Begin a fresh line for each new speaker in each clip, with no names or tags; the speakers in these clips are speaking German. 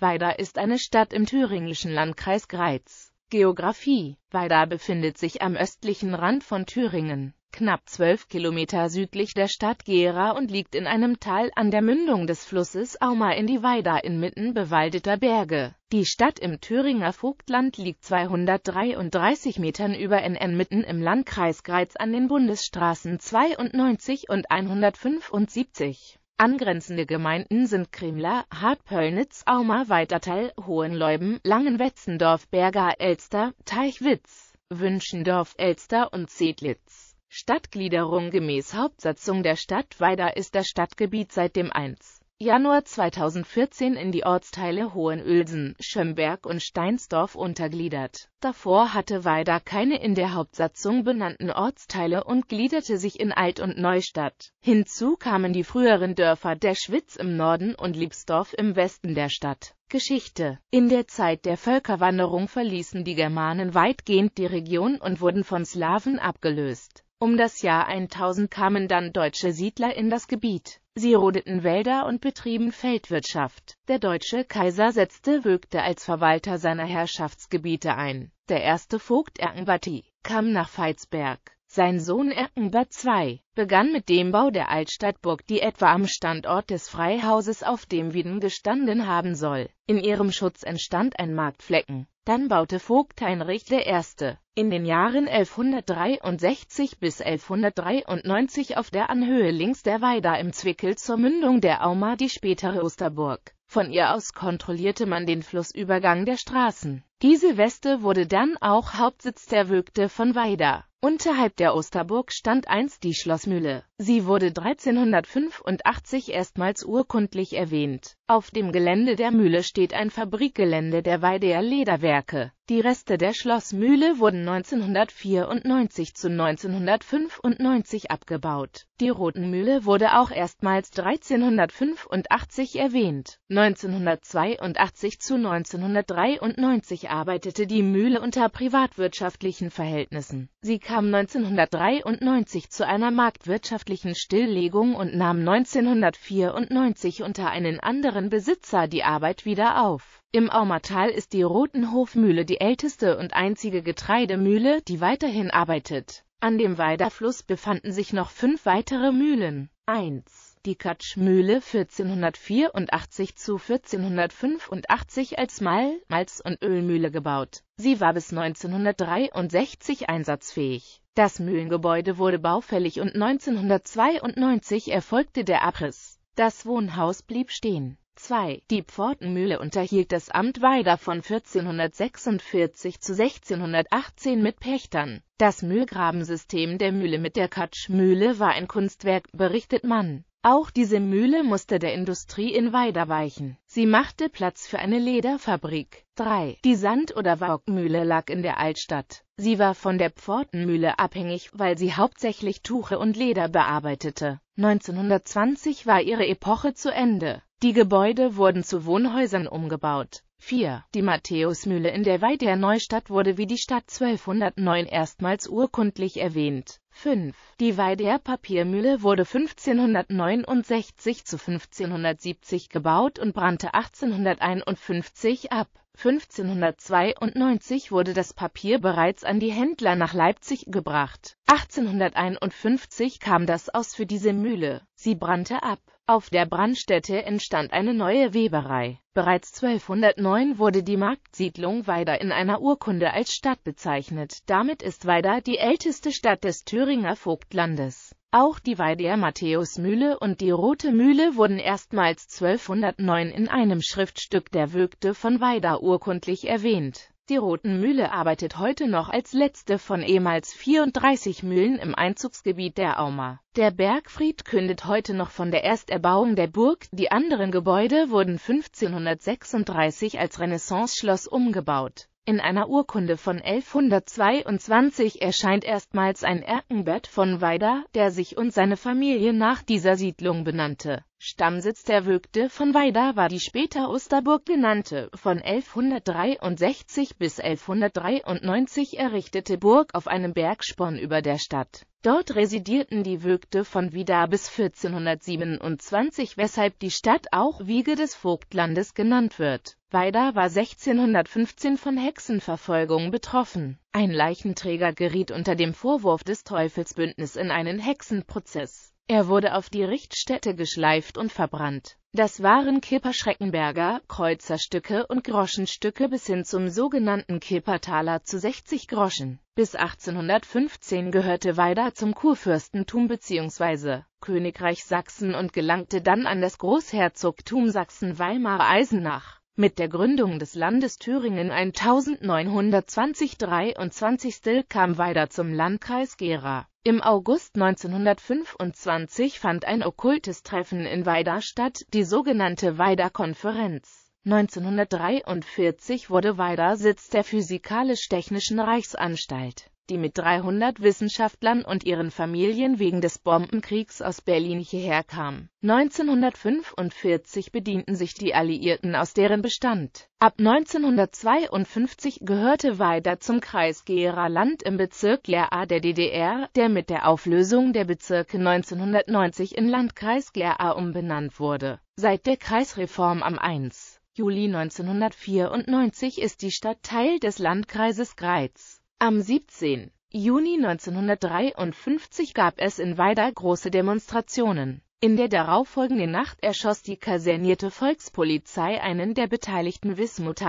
Weida ist eine Stadt im thüringischen Landkreis Greiz. Geografie Weida befindet sich am östlichen Rand von Thüringen, knapp 12 Kilometer südlich der Stadt Gera und liegt in einem Tal an der Mündung des Flusses Auma in die Weida inmitten bewaldeter Berge. Die Stadt im Thüringer Vogtland liegt 233 Metern über NN mitten im Landkreis Greiz an den Bundesstraßen 92 und 175. Angrenzende Gemeinden sind Kremla, Hartpöllnitz, Auma, Weiterteil, Hohenleuben, Langenwetzendorf, Berger, Elster, Teichwitz, Wünschendorf, Elster und Zedlitz. Stadtgliederung gemäß Hauptsatzung der Stadt Weida ist das Stadtgebiet seit dem 1. Januar 2014 in die Ortsteile Hohenölsen, Schömberg und Steinsdorf untergliedert. Davor hatte Weida keine in der Hauptsatzung benannten Ortsteile und gliederte sich in Alt- und Neustadt. Hinzu kamen die früheren Dörfer der Schwitz im Norden und Liebsdorf im Westen der Stadt. Geschichte In der Zeit der Völkerwanderung verließen die Germanen weitgehend die Region und wurden von Slawen abgelöst. Um das Jahr 1000 kamen dann deutsche Siedler in das Gebiet. Sie rodeten Wälder und betrieben Feldwirtschaft. Der deutsche Kaiser setzte Wögte als Verwalter seiner Herrschaftsgebiete ein. Der erste Vogt Erkenbatti kam nach Veitsberg sein Sohn Erkenbert II. begann mit dem Bau der Altstadtburg, die etwa am Standort des Freihauses auf dem Wieden gestanden haben soll. In ihrem Schutz entstand ein Marktflecken. Dann baute Vogt Heinrich I. in den Jahren 1163 bis 1193 auf der Anhöhe links der Weida im Zwickel zur Mündung der Auma die spätere Osterburg. Von ihr aus kontrollierte man den Flussübergang der Straßen. Diese Weste wurde dann auch Hauptsitz der Vögte von Weida. Unterhalb der Osterburg stand einst die Schlossmühle. Sie wurde 1385 erstmals urkundlich erwähnt. Auf dem Gelände der Mühle steht ein Fabrikgelände der Weideer Lederwerke. Die Reste der Schlossmühle wurden 1994 zu 1995 abgebaut. Die Rotenmühle wurde auch erstmals 1385 erwähnt. 1982 zu 1993 arbeitete die Mühle unter privatwirtschaftlichen Verhältnissen. Sie kam 1993 zu einer Marktwirtschaft wirtschaftlichen Stilllegung und nahm 1994 unter einen anderen Besitzer die Arbeit wieder auf. Im Aumertal ist die Rotenhofmühle die älteste und einzige Getreidemühle, die weiterhin arbeitet. An dem Weiderfluss befanden sich noch fünf weitere Mühlen. 1. Die Katschmühle 1484 zu 1485 als Mal-, Malz- und Ölmühle gebaut. Sie war bis 1963 einsatzfähig. Das Mühlengebäude wurde baufällig und 1992 erfolgte der Abriss. Das Wohnhaus blieb stehen. 2. Die Pfortenmühle unterhielt das Amt Weider von 1446 zu 1618 mit Pächtern. Das Mühlgrabensystem der Mühle mit der Katschmühle war ein Kunstwerk, berichtet man. Auch diese Mühle musste der Industrie in Weider weichen. Sie machte Platz für eine Lederfabrik. 3. Die Sand- oder Waugmühle lag in der Altstadt. Sie war von der Pfortenmühle abhängig, weil sie hauptsächlich Tuche und Leder bearbeitete. 1920 war ihre Epoche zu Ende. Die Gebäude wurden zu Wohnhäusern umgebaut. 4. Die Matthäusmühle in der Weider Neustadt wurde wie die Stadt 1209 erstmals urkundlich erwähnt. 5. Die Weider Papiermühle wurde 1569 zu 1570 gebaut und brannte 1851 ab. 1592 wurde das Papier bereits an die Händler nach Leipzig gebracht. 1851 kam das aus für diese Mühle. Sie brannte ab. Auf der Brandstätte entstand eine neue Weberei. Bereits 1209 wurde die Marktsiedlung Weida in einer Urkunde als Stadt bezeichnet. Damit ist Weida die älteste Stadt des Thüringer Vogtlandes. Auch die Weideer Matthäusmühle und die Rote Mühle wurden erstmals 1209 in einem Schriftstück der Vögte von Weida urkundlich erwähnt die Roten Mühle arbeitet heute noch als letzte von ehemals 34 Mühlen im Einzugsgebiet der Auma. Der Bergfried kündet heute noch von der Ersterbauung der Burg, die anderen Gebäude wurden 1536 als Renaissance-Schloss umgebaut. In einer Urkunde von 1122 erscheint erstmals ein Erkenbett von Weida, der sich und seine Familie nach dieser Siedlung benannte. Stammsitz der Vögte von Weida war die später Osterburg genannte, von 1163 bis 1193 errichtete Burg auf einem Bergsporn über der Stadt. Dort residierten die Vögte von Wida bis 1427, weshalb die Stadt auch Wiege des Vogtlandes genannt wird Weida war 1615 von Hexenverfolgung betroffen. Ein Leichenträger geriet unter dem Vorwurf des Teufelsbündnis in einen Hexenprozess. Er wurde auf die Richtstätte geschleift und verbrannt. Das waren Kipper-Schreckenberger, Kreuzerstücke und Groschenstücke bis hin zum sogenannten Kippertaler zu 60 Groschen. Bis 1815 gehörte Weida zum Kurfürstentum bzw. Königreich Sachsen und gelangte dann an das Großherzogtum Sachsen-Weimar-Eisenach. Mit der Gründung des Landes Thüringen 1920-23 kam Weider zum Landkreis Gera. Im August 1925 fand ein okkultes Treffen in Weida statt, die sogenannte Weida-Konferenz. 1943 wurde Weida Sitz der Physikalisch-Technischen Reichsanstalt die mit 300 Wissenschaftlern und ihren Familien wegen des Bombenkriegs aus Berlin hierher kam. 1945 bedienten sich die Alliierten aus deren Bestand. Ab 1952 gehörte Weida zum Kreis Gera Land im Bezirk Leer der DDR, der mit der Auflösung der Bezirke 1990 in Landkreis Leer umbenannt wurde. Seit der Kreisreform am 1. Juli 1994 ist die Stadt Teil des Landkreises Greiz. Am 17. Juni 1953 gab es in Weida große Demonstrationen. In der darauffolgenden Nacht erschoss die kasernierte Volkspolizei einen der beteiligten wismut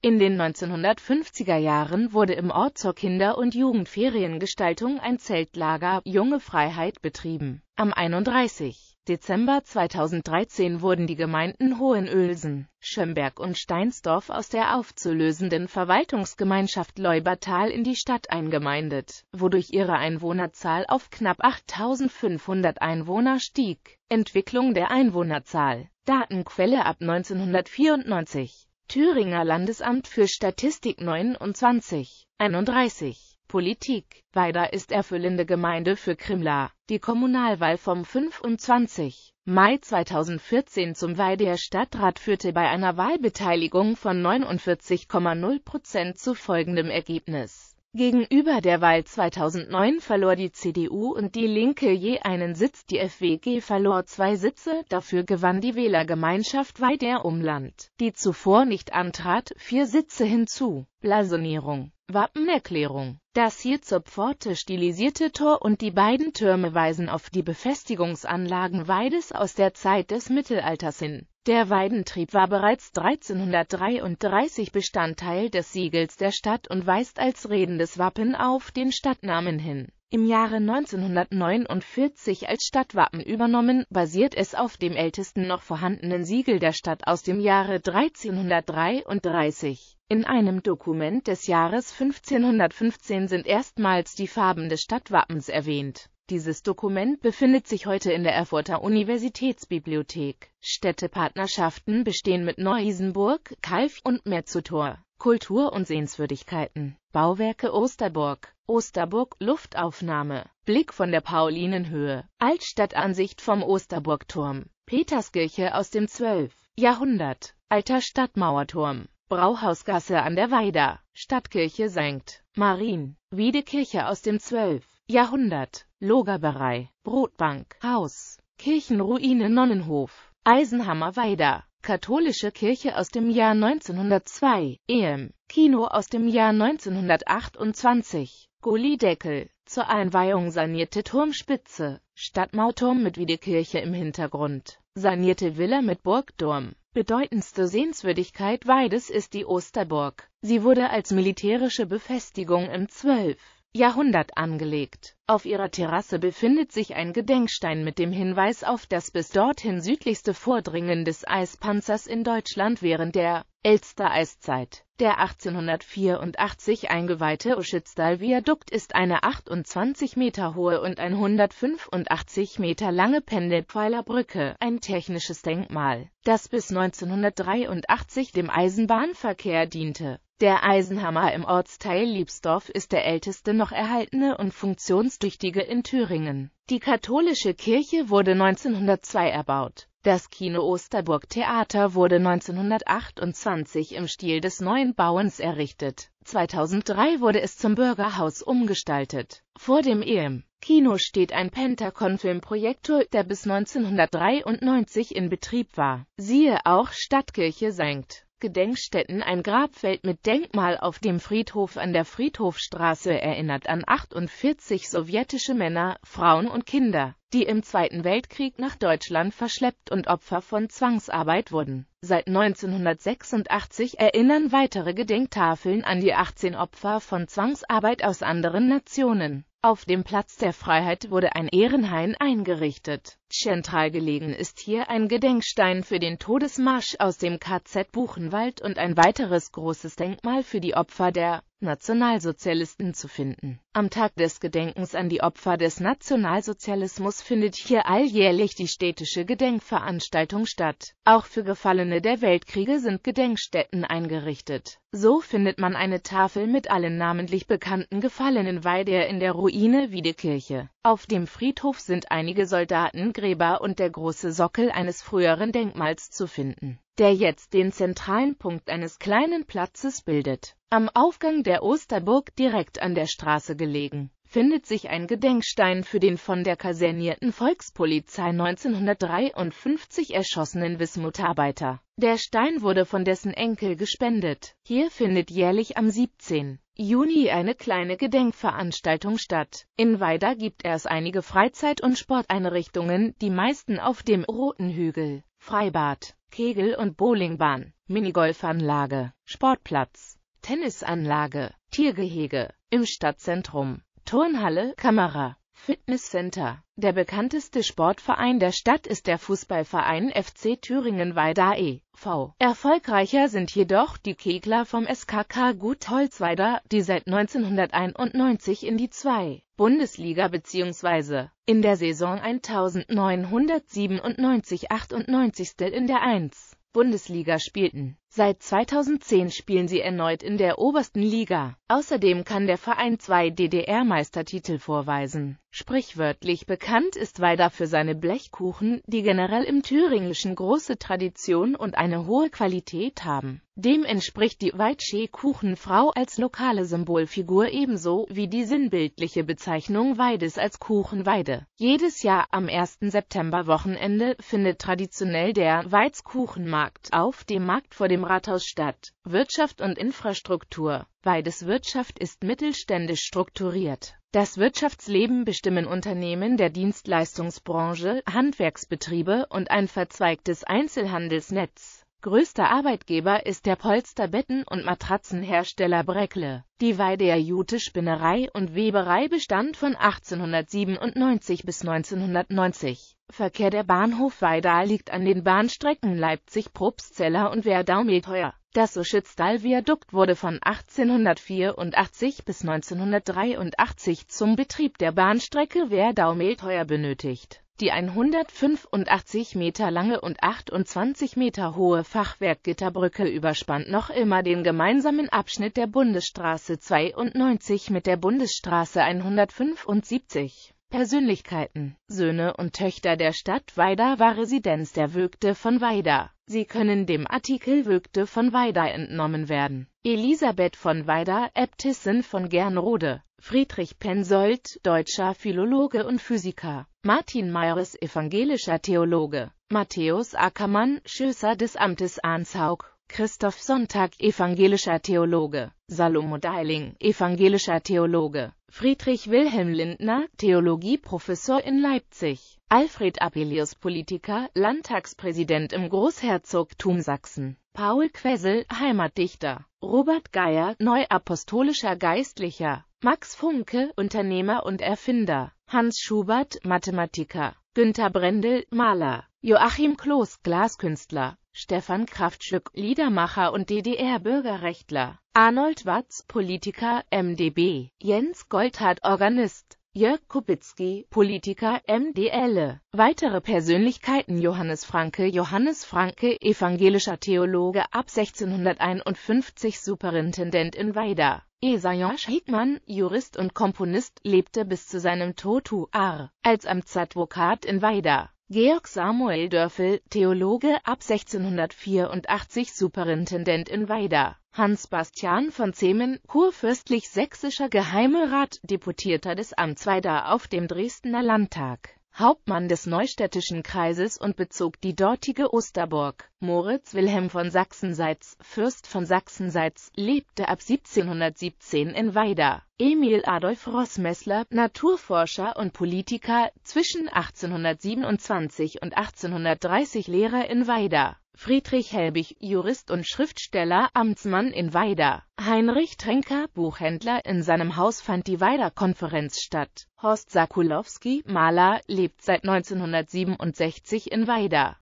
In den 1950er Jahren wurde im Ort zur Kinder- und Jugendferiengestaltung ein Zeltlager Junge Freiheit betrieben. Am 31. Dezember 2013 wurden die Gemeinden Hohenölsen, Schömberg und Steinsdorf aus der aufzulösenden Verwaltungsgemeinschaft Leubertal in die Stadt eingemeindet, wodurch ihre Einwohnerzahl auf knapp 8.500 Einwohner stieg. Entwicklung der Einwohnerzahl Datenquelle ab 1994 Thüringer Landesamt für Statistik 29 31 Politik. Weida ist erfüllende Gemeinde für Krimla. Die Kommunalwahl vom 25. Mai 2014 zum Weideer Stadtrat führte bei einer Wahlbeteiligung von 49,0 Prozent zu folgendem Ergebnis. Gegenüber der Wahl 2009 verlor die CDU und die Linke je einen Sitz, die FWG verlor zwei Sitze, dafür gewann die Wählergemeinschaft Weider Umland, die zuvor nicht antrat, vier Sitze hinzu. Blasonierung Wappenerklärung Das hier zur Pforte stilisierte Tor und die beiden Türme weisen auf die Befestigungsanlagen Weides aus der Zeit des Mittelalters hin. Der Weidentrieb war bereits 1333 Bestandteil des Siegels der Stadt und weist als redendes Wappen auf den Stadtnamen hin im Jahre 1949 als Stadtwappen übernommen, basiert es auf dem ältesten noch vorhandenen Siegel der Stadt aus dem Jahre 1333. In einem Dokument des Jahres 1515 sind erstmals die Farben des Stadtwappens erwähnt. Dieses Dokument befindet sich heute in der Erfurter Universitätsbibliothek. Städtepartnerschaften bestehen mit Neu-Isenburg, Kalf und Merzutor. Kultur und Sehenswürdigkeiten Bauwerke Osterburg, Osterburg Luftaufnahme, Blick von der Paulinenhöhe, Altstadtansicht vom Osterburgturm, Peterskirche aus dem 12. Jahrhundert, alter Stadtmauerturm, Brauhausgasse an der Weida, Stadtkirche St. Marien, Wiedekirche aus dem 12. Jahrhundert, Logerberei, Brotbank, Haus, Kirchenruine Nonnenhof, Eisenhammer Weida, Katholische Kirche aus dem Jahr 1902, EM, Kino aus dem Jahr 1928, Gullideckel, zur Einweihung sanierte Turmspitze, Stadtmauturm mit Wiedekirche im Hintergrund, sanierte Villa mit Burgturm. Bedeutendste Sehenswürdigkeit Weides ist die Osterburg. Sie wurde als militärische Befestigung im 12. Jahrhundert angelegt. Auf ihrer Terrasse befindet sich ein Gedenkstein mit dem Hinweis auf das bis dorthin südlichste Vordringen des Eispanzers in Deutschland während der Elster-Eiszeit. Der 1884 eingeweihte Uschütztal-Viadukt ist eine 28 Meter hohe und 185 Meter lange Pendelpfeilerbrücke, ein technisches Denkmal, das bis 1983 dem Eisenbahnverkehr diente. Der Eisenhammer im Ortsteil Liebsdorf ist der älteste noch erhaltene und funktionstüchtige in Thüringen. Die katholische Kirche wurde 1902 erbaut. Das Kino Osterburg Theater wurde 1928 im Stil des neuen Bauens errichtet. 2003 wurde es zum Bürgerhaus umgestaltet. Vor dem EM Kino steht ein Pentagon-Filmprojektor, der bis 1993 in Betrieb war. Siehe auch Stadtkirche Senkt. Gedenkstätten ein Grabfeld mit Denkmal auf dem Friedhof an der Friedhofstraße erinnert an 48 sowjetische Männer, Frauen und Kinder, die im Zweiten Weltkrieg nach Deutschland verschleppt und Opfer von Zwangsarbeit wurden. Seit 1986 erinnern weitere Gedenktafeln an die 18 Opfer von Zwangsarbeit aus anderen Nationen. Auf dem Platz der Freiheit wurde ein Ehrenhain eingerichtet Zentral gelegen ist hier ein Gedenkstein für den Todesmarsch aus dem KZ Buchenwald und ein weiteres großes Denkmal für die Opfer der Nationalsozialisten zu finden. Am Tag des Gedenkens an die Opfer des Nationalsozialismus findet hier alljährlich die städtische Gedenkveranstaltung statt. Auch für Gefallene der Weltkriege sind Gedenkstätten eingerichtet. So findet man eine Tafel mit allen namentlich bekannten Gefallenen bei der in der Ruine Wiedekirche. Auf dem Friedhof sind einige Soldaten Gräber und der große Sockel eines früheren Denkmals zu finden, der jetzt den zentralen Punkt eines kleinen Platzes bildet, am Aufgang der Osterburg direkt an der Straße gelegen findet sich ein Gedenkstein für den von der kasernierten Volkspolizei 1953 erschossenen Wismutarbeiter. Der Stein wurde von dessen Enkel gespendet. Hier findet jährlich am 17. Juni eine kleine Gedenkveranstaltung statt. In Weida gibt es einige Freizeit- und Sporteinrichtungen, die meisten auf dem Roten Hügel, Freibad, Kegel- und Bowlingbahn, Minigolfanlage, Sportplatz, Tennisanlage, Tiergehege, im Stadtzentrum. Turnhalle, Kamera, Fitnesscenter. Der bekannteste Sportverein der Stadt ist der Fußballverein FC Thüringen Waldae e.V. Erfolgreicher sind jedoch die Kegler vom SKK Gutholzweider, die seit 1991 in die 2. Bundesliga bzw. in der Saison 1997-98 in der 1. Bundesliga spielten Seit 2010 spielen sie erneut in der obersten Liga. Außerdem kann der Verein zwei DDR-Meistertitel vorweisen. Sprichwörtlich bekannt ist Weider für seine Blechkuchen, die generell im Thüringischen große Tradition und eine hohe Qualität haben. Dem entspricht die Weidsche Kuchenfrau als lokale Symbolfigur ebenso wie die sinnbildliche Bezeichnung Weides als Kuchenweide. Jedes Jahr am 1. September Wochenende findet traditionell der Weizkuchenmarkt auf dem Markt vor dem Rathaus statt. Wirtschaft und Infrastruktur. Beides Wirtschaft ist mittelständisch strukturiert. Das Wirtschaftsleben bestimmen Unternehmen der Dienstleistungsbranche, Handwerksbetriebe und ein verzweigtes Einzelhandelsnetz. Größter Arbeitgeber ist der Polsterbetten- und Matratzenhersteller Breckle. Die Weideer Jute Spinnerei und Weberei bestand von 1897 bis 1990. Verkehr Der Bahnhof Weida liegt an den Bahnstrecken Leipzig-Probstzeller und Werdau-Metheuer. Das Soschütztal-Viadukt wurde von 1884 bis 1983 zum Betrieb der Bahnstrecke Werdau-Metheuer benötigt die 185 Meter lange und 28 Meter hohe Fachwerkgitterbrücke überspannt noch immer den gemeinsamen Abschnitt der Bundesstraße 92 mit der Bundesstraße 175. Persönlichkeiten, Söhne und Töchter der Stadt Weida war Residenz der Vögte von Weida. Sie können dem Artikel Vögte von Weida entnommen werden. Elisabeth von Weida, Äbtissin von Gernrode, Friedrich Pensold, deutscher Philologe und Physiker, Martin Meyres, evangelischer Theologe, Matthäus Ackermann, Schößer des Amtes Arnshaug Christoph Sonntag, evangelischer Theologe, Salomo Deiling, evangelischer Theologe, Friedrich Wilhelm Lindner, Theologieprofessor in Leipzig, Alfred Apelius Politiker, Landtagspräsident im Großherzogtum Sachsen, Paul Quessel, Heimatdichter, Robert Geier, Neuapostolischer Geistlicher, Max Funke, Unternehmer und Erfinder, Hans Schubert, Mathematiker, Günter Brendel, Maler, Joachim Kloß, Glaskünstler, Stefan Kraftschück, Liedermacher und DDR-Bürgerrechtler, Arnold Watz, Politiker, MdB, Jens Goldhardt, Organist, Jörg Kubicki, Politiker, MDL. Weitere Persönlichkeiten Johannes Franke Johannes Franke, evangelischer Theologe ab 1651 Superintendent in Weida. Esayon Schiedmann, Jurist und Komponist, lebte bis zu seinem Tod UR als Amtsadvokat in Weida. Georg Samuel Dörfel, Theologe, ab 1684 Superintendent in Weida. Hans Bastian von Zemen, kurfürstlich sächsischer Geheimerat, Deputierter des Amts Weida auf dem Dresdner Landtag Hauptmann des Neustädtischen Kreises und bezog die dortige Osterburg. Moritz Wilhelm von Sachsenseitz, Fürst von Sachsenseitz, lebte ab 1717 in Weida. Emil Adolf Rossmessler, Naturforscher und Politiker, zwischen 1827 und 1830 Lehrer in Weida Friedrich Helbig, Jurist und Schriftsteller, Amtsmann in Weida. Heinrich Trenker, Buchhändler, in seinem Haus fand die Weida-Konferenz statt. Horst Sakulowski, Maler, lebt seit 1967 in Weida.